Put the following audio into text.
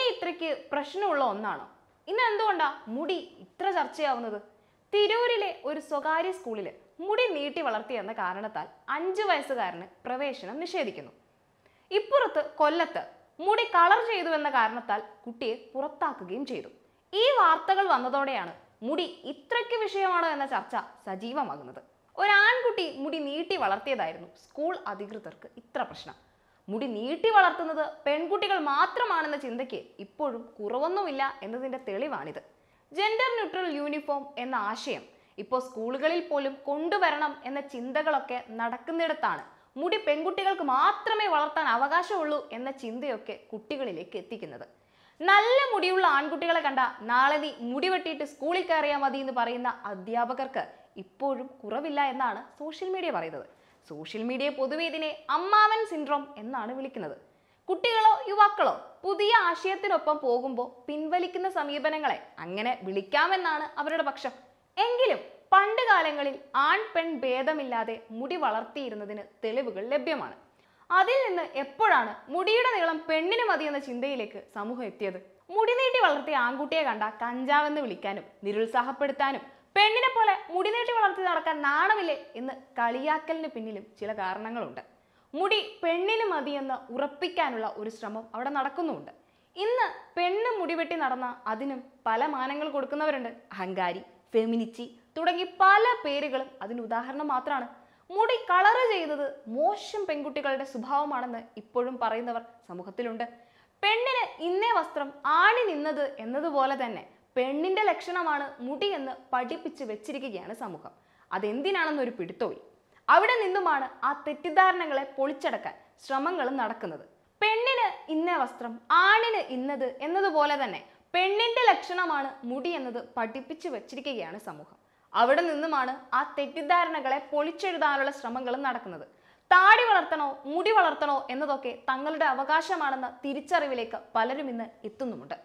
മുടി ഇത്രയ്ക്ക് പ്രശ്നമുള്ള ഒന്നാണോ ഇന്ന് എന്തുകൊണ്ടാ മുടി ഇത്ര ചർച്ചയാവുന്നത് തിരൂരിലെ ഒരു സ്വകാര്യ സ്കൂളിൽ മുടി നീട്ടി വളർത്തി എന്ന കാരണത്താൽ അഞ്ചു വയസ്സുകാരന് പ്രവേശനം നിഷേധിക്കുന്നു ഇപ്പുറത്ത് കൊല്ലത്ത് മുടി കളർ ചെയ്തു എന്ന കാരണത്താൽ കുട്ടിയെ പുറത്താക്കുകയും ചെയ്തു ഈ വാർത്തകൾ വന്നതോടെയാണ് മുടി ഇത്രയ്ക്ക് വിഷയമാണോ എന്ന ചർച്ച സജീവമാകുന്നത് ഒരു ആൺകുട്ടി മുടി നീട്ടി വളർത്തിയതായിരുന്നു സ്കൂൾ അധികൃതർക്ക് ഇത്ര പ്രശ്നം മുടി നീട്ടി വളർത്തുന്നത് പെൺകുട്ടികൾ മാത്രമാണെന്ന ചിന്തയ്ക്ക് ഇപ്പോഴും കുറവൊന്നുമില്ല എന്നതിൻ്റെ തെളിവാണിത് ജെൻഡർ ന്യൂട്രൽ യൂണിഫോം എന്ന ആശയം ഇപ്പോൾ സ്കൂളുകളിൽ പോലും കൊണ്ടുവരണം എന്ന ചിന്തകളൊക്കെ നടക്കുന്നിടത്താണ് മുടി പെൺകുട്ടികൾക്ക് മാത്രമേ വളർത്താൻ അവകാശമുള്ളൂ എന്ന ചിന്തയൊക്കെ കുട്ടികളിലേക്ക് എത്തിക്കുന്നത് നല്ല മുടിയുള്ള ആൺകുട്ടികളെ കണ്ട നാളെ നീ മുടി വെട്ടിയിട്ട് സ്കൂളിൽ കയറിയാൽ മതി എന്ന് പറയുന്ന അധ്യാപകർക്ക് ഇപ്പോഴും കുറവില്ല എന്നാണ് സോഷ്യൽ മീഡിയ പറയുന്നത് സോഷ്യൽ മീഡിയ പൊതുവെ ഇതിനെ അമ്മാവൻ സിൻഡ്രോം എന്നാണ് വിളിക്കുന്നത് കുട്ടികളോ യുവാക്കളോ പുതിയ ആശയത്തിനൊപ്പം പോകുമ്പോൾ പിൻവലിക്കുന്ന സമീപനങ്ങളെ അങ്ങനെ വിളിക്കാമെന്നാണ് അവരുടെ പക്ഷം എങ്കിലും പണ്ട് കാലങ്ങളിൽ ആൺ പെൺ ഭേദമില്ലാതെ മുടി വളർത്തിയിരുന്നതിന് തെളിവുകൾ ലഭ്യമാണ് അതിൽ നിന്ന് എപ്പോഴാണ് മുടിയുടെ നീളം പെണ്ണിന് മതിയെന്ന ചിന്തയിലേക്ക് സമൂഹം എത്തിയത് മുടി നീട്ടി വളർത്തിയ ആൺകുട്ടിയെ കണ്ട കഞ്ചാവെന്ന് വിളിക്കാനും നിരുത്സാഹപ്പെടുത്താനും പെണ്ണിനെ പോലെ മുടി നീട്ടി വളർത്തി നടക്കാൻ നാണമില്ലേ എന്ന് കളിയാക്കലിന് പിന്നിലും ചില കാരണങ്ങളുണ്ട് മുടി പെണ്ണിന് മതിയെന്ന് ഉറപ്പിക്കാനുള്ള ഒരു ശ്രമം അവിടെ നടക്കുന്നുമുണ്ട് ഇന്ന് പെണ്ണ് മുടിവെട്ടി നടന്ന അതിനും പല മാനങ്ങൾ കൊടുക്കുന്നവരുണ്ട് അഹങ്കാരി ഫെമിനിറ്റി തുടങ്ങി പല പേരുകളും അതിന് ഉദാഹരണം മാത്രമാണ് മുടി കളറ് ചെയ്തത് മോശം പെൺകുട്ടികളുടെ സ്വഭാവമാണെന്ന് ഇപ്പോഴും പറയുന്നവർ സമൂഹത്തിലുണ്ട് പെണ്ണിന് ഇന്നേ വസ്ത്രം ആണി നിന്നത് എന്നതുപോലെ തന്നെ പെണ്ണിൻ്റെ ലക്ഷണമാണ് മുടി എന്ന് പഠിപ്പിച്ച് വെച്ചിരിക്കുകയാണ് സമൂഹം അതെന്തിനാണെന്നൊരു പിടുത്തോയി അവിടെ നിന്നുമാണ് ആ തെറ്റിദ്ധാരണകളെ പൊളിച്ചടക്കാൻ ശ്രമങ്ങൾ നടക്കുന്നത് പെണ്ണിന് ഇന്ന വസ്ത്രം ആണിന് ഇന്നത് എന്നതുപോലെ തന്നെ പെണ്ണിൻ്റെ ലക്ഷണമാണ് മുടി എന്നത് പഠിപ്പിച്ച് വെച്ചിരിക്കുകയാണ് സമൂഹം അവിടെ നിന്നുമാണ് ആ തെറ്റിദ്ധാരണകളെ പൊളിച്ചെഴുതാനുള്ള ശ്രമങ്ങൾ നടക്കുന്നത് താടി വളർത്തണോ മുടി വളർത്തണോ എന്നതൊക്കെ തങ്ങളുടെ അവകാശമാണെന്ന തിരിച്ചറിവിലേക്ക് പലരും ഇന്ന് എത്തുന്നുമുണ്ട്